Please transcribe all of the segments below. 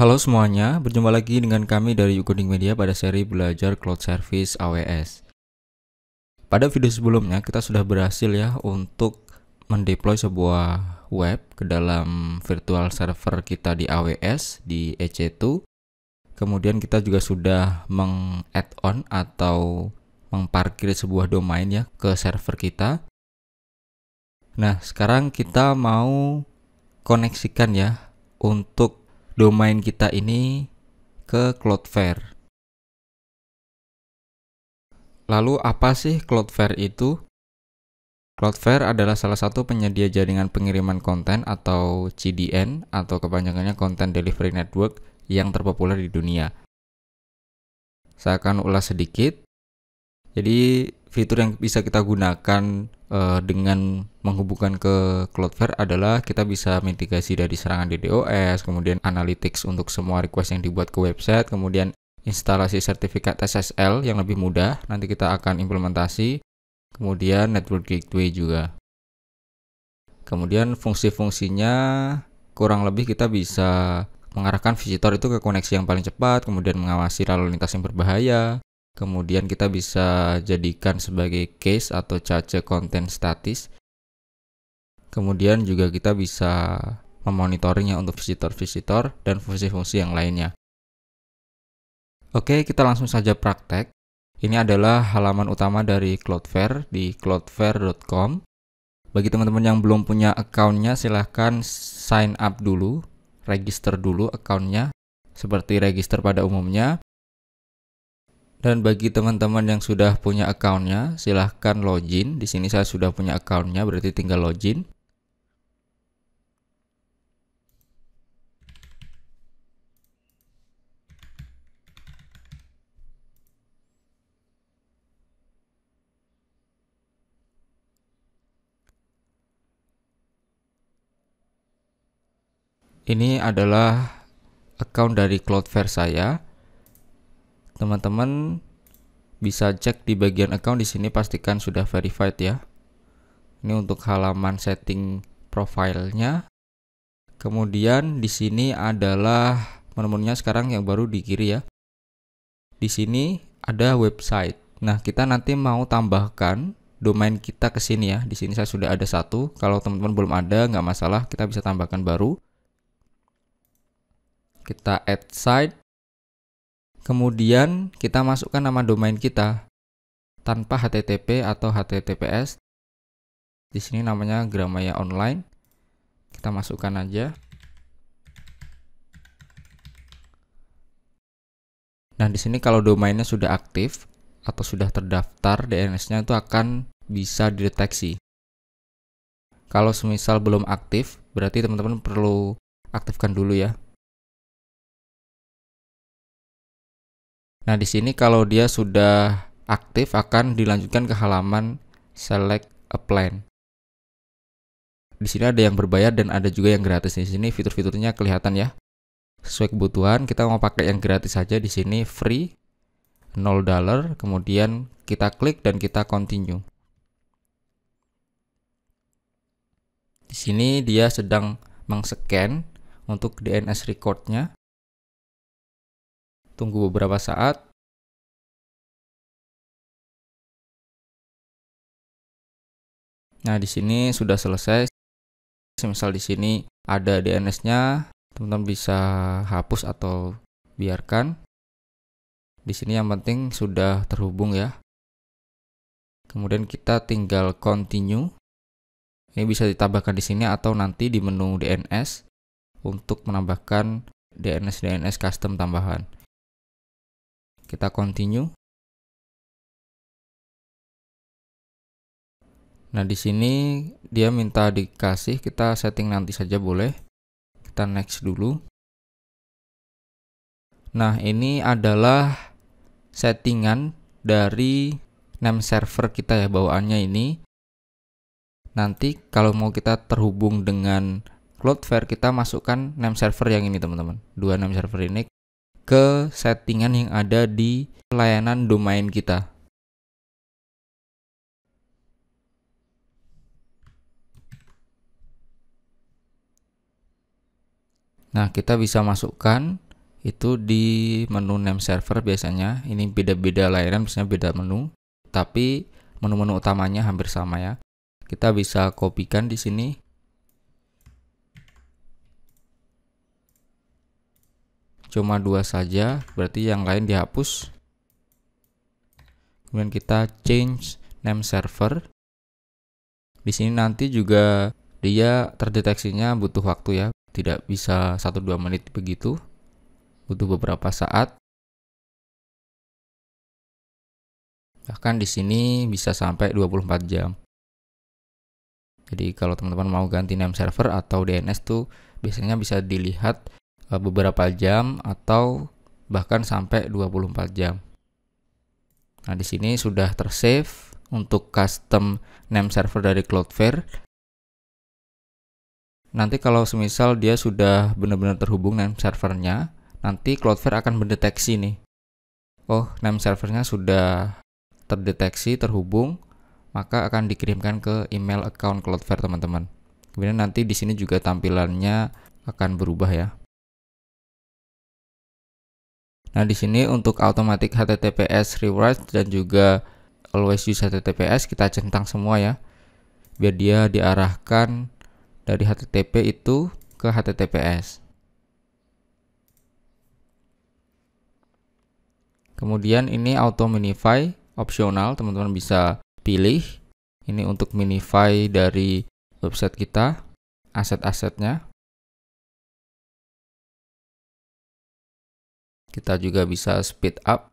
Halo semuanya, berjumpa lagi dengan kami dari Ucoding Media pada seri belajar cloud service AWS. Pada video sebelumnya kita sudah berhasil ya untuk mendeploy sebuah web ke dalam virtual server kita di AWS di EC2. Kemudian kita juga sudah meng-add on atau mengparkir sebuah domain ya ke server kita. Nah, sekarang kita mau koneksikan ya untuk domain kita ini ke Cloudflare. Lalu apa sih Cloudflare itu? Cloudflare adalah salah satu penyedia jaringan pengiriman konten atau CDN atau kepanjangannya Content Delivery Network yang terpopuler di dunia. Saya akan ulas sedikit. Jadi, fitur yang bisa kita gunakan Eh, dengan menghubungkan ke Cloudflare adalah kita bisa mitigasi dari serangan DDoS, kemudian analytics untuk semua request yang dibuat ke website, kemudian instalasi sertifikat SSL yang lebih mudah, nanti kita akan implementasi, kemudian network gateway juga. Kemudian fungsi-fungsinya kurang lebih kita bisa mengarahkan visitor itu ke koneksi yang paling cepat, kemudian mengawasi lalu lintas yang berbahaya, kemudian kita bisa jadikan sebagai case atau cache konten statis kemudian juga kita bisa memonitoringnya untuk visitor-visitor dan fungsi-fungsi yang lainnya oke kita langsung saja praktek ini adalah halaman utama dari Cloudflare di cloudflare.com bagi teman-teman yang belum punya accountnya silahkan sign up dulu register dulu accountnya seperti register pada umumnya dan bagi teman-teman yang sudah punya accountnya, silahkan login. Di sini saya sudah punya accountnya, berarti tinggal login. Ini adalah account dari Cloudflare saya teman-teman bisa cek di bagian account di sini pastikan sudah verified ya. Ini untuk halaman setting profilnya. Kemudian di sini adalah menemunya sekarang yang baru di kiri ya. Di sini ada website. Nah, kita nanti mau tambahkan domain kita ke sini ya. Di sini saya sudah ada satu. Kalau teman-teman belum ada, nggak masalah, kita bisa tambahkan baru. Kita add site Kemudian kita masukkan nama domain kita tanpa http atau https. Di sini namanya Gramaya Online. Kita masukkan aja. Nah, di sini kalau domainnya sudah aktif atau sudah terdaftar, DNS-nya itu akan bisa dideteksi. Kalau semisal belum aktif, berarti teman-teman perlu aktifkan dulu ya Nah, di sini kalau dia sudah aktif akan dilanjutkan ke halaman select a plan. Di sini ada yang berbayar dan ada juga yang gratis. Di sini fitur-fiturnya kelihatan ya. Sesuai kebutuhan, kita mau pakai yang gratis saja di sini free 0 dollar, kemudian kita klik dan kita continue. Di sini dia sedang meng-scan untuk DNS recordnya. Tunggu beberapa saat. Nah, di sini sudah selesai. Misal di sini ada DNS-nya, teman-teman bisa hapus atau biarkan. Di sini yang penting sudah terhubung ya. Kemudian kita tinggal continue. Ini bisa ditambahkan di sini atau nanti di menu DNS untuk menambahkan DNS-DNS custom tambahan. Kita continue. Nah, di sini dia minta dikasih, kita setting nanti saja boleh. Kita next dulu. Nah, ini adalah settingan dari name server kita ya bawaannya ini. Nanti kalau mau kita terhubung dengan Cloudflare, kita masukkan name server yang ini, teman-teman. Dua name server ini ke settingan yang ada di layanan domain kita. Nah, kita bisa masukkan itu di menu name server biasanya. Ini beda-beda layanan, biasanya beda menu, tapi menu-menu utamanya hampir sama ya. Kita bisa kopikan di sini, cuma dua saja berarti yang lain dihapus kemudian kita change name server di sini nanti juga dia terdeteksinya butuh waktu ya tidak bisa 1-2 menit begitu butuh beberapa saat bahkan di sini bisa sampai 24 jam jadi kalau teman-teman mau ganti name server atau DNS tuh biasanya bisa dilihat Eh, beberapa jam atau bahkan sampai 24 jam. Nah, di sini sudah tersave untuk custom name server dari Cloudflare. Nanti kalau semisal dia sudah benar-benar terhubung name servernya, nanti Cloudflare akan mendeteksi nih. Oh, name servernya sudah terdeteksi, terhubung, maka akan dikirimkan ke email account Cloudflare teman-teman. Kemudian nanti di sini juga tampilannya akan berubah ya. Nah, di sini untuk automatic HTTPS rewrite dan juga always use HTTPS kita centang semua ya. Biar dia diarahkan dari HTTP itu ke HTTPS. Kemudian ini auto minify opsional, teman-teman bisa pilih. Ini untuk minify dari website kita, aset-asetnya. Kita juga bisa speed up.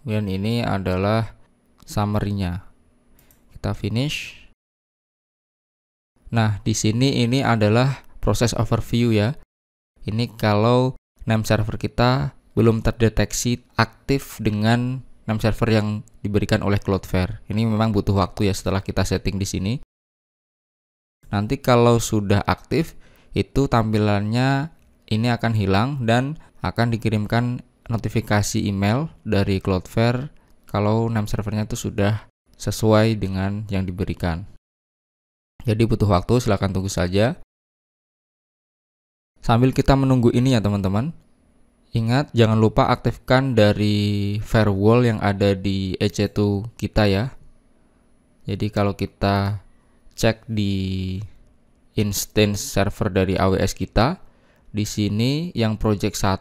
Kemudian ini adalah summary-nya. Kita finish. Nah, di sini ini adalah proses overview ya. Ini kalau name server kita belum terdeteksi aktif dengan name server yang diberikan oleh Cloudflare. Ini memang butuh waktu ya setelah kita setting di sini. Nanti kalau sudah aktif, itu tampilannya ini akan hilang dan akan dikirimkan notifikasi email dari Cloudflare kalau name servernya itu sudah sesuai dengan yang diberikan. Jadi butuh waktu, silahkan tunggu saja. Sambil kita menunggu ini ya teman-teman, ingat jangan lupa aktifkan dari firewall yang ada di EC2 kita ya. Jadi kalau kita cek di instance server dari AWS kita. Di sini yang project 1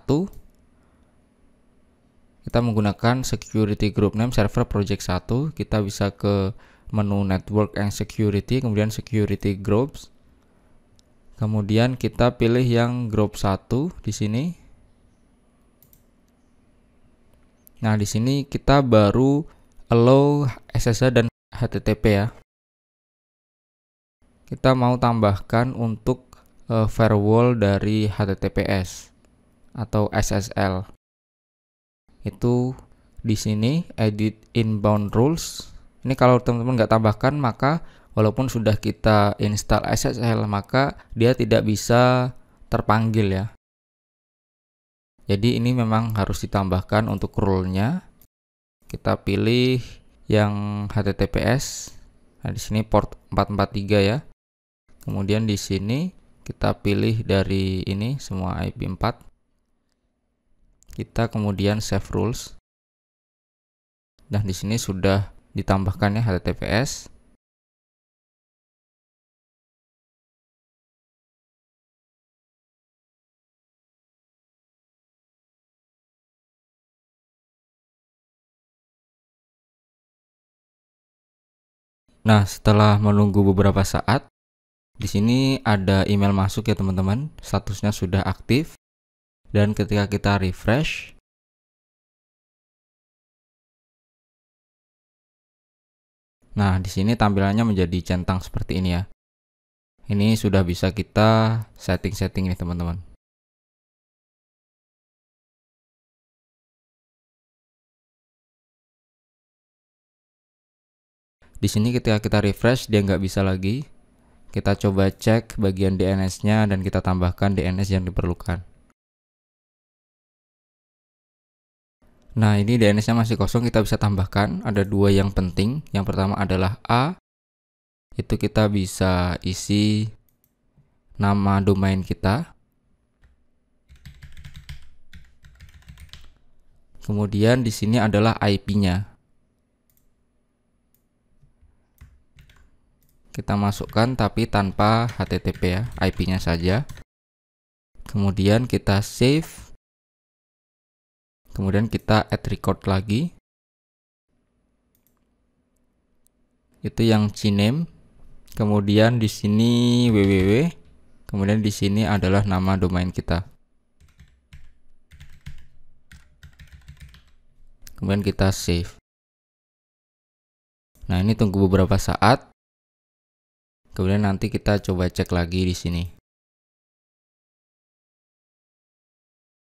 kita menggunakan security group name server project 1. Kita bisa ke menu network and security, kemudian security groups. Kemudian kita pilih yang group 1 di sini. Nah, di sini kita baru allow SSH dan HTTP ya kita mau tambahkan untuk uh, firewall dari HTTPS atau SSL. Itu di sini edit inbound rules. Ini kalau teman-teman nggak tambahkan maka walaupun sudah kita install SSL maka dia tidak bisa terpanggil ya. Jadi ini memang harus ditambahkan untuk rule-nya. Kita pilih yang HTTPS. Nah, di sini port 443 ya. Kemudian di sini kita pilih dari ini semua IP4. Kita kemudian save rules. Dan nah, di sini sudah ditambahkannya HTTPS. Nah, setelah menunggu beberapa saat, di sini ada email masuk ya teman-teman, statusnya sudah aktif. Dan ketika kita refresh, Nah, di sini tampilannya menjadi centang seperti ini ya. Ini sudah bisa kita setting-setting nih teman-teman. Di sini ketika kita refresh dia nggak bisa lagi, kita coba cek bagian DNS-nya dan kita tambahkan DNS yang diperlukan. Nah, ini DNS-nya masih kosong, kita bisa tambahkan. Ada dua yang penting. Yang pertama adalah A. Itu kita bisa isi nama domain kita. Kemudian di sini adalah IP-nya. kita masukkan tapi tanpa HTTP ya IP-nya saja kemudian kita save kemudian kita add record lagi itu yang CNAME kemudian di sini www kemudian di sini adalah nama domain kita kemudian kita save nah ini tunggu beberapa saat Kemudian nanti kita coba cek lagi di sini.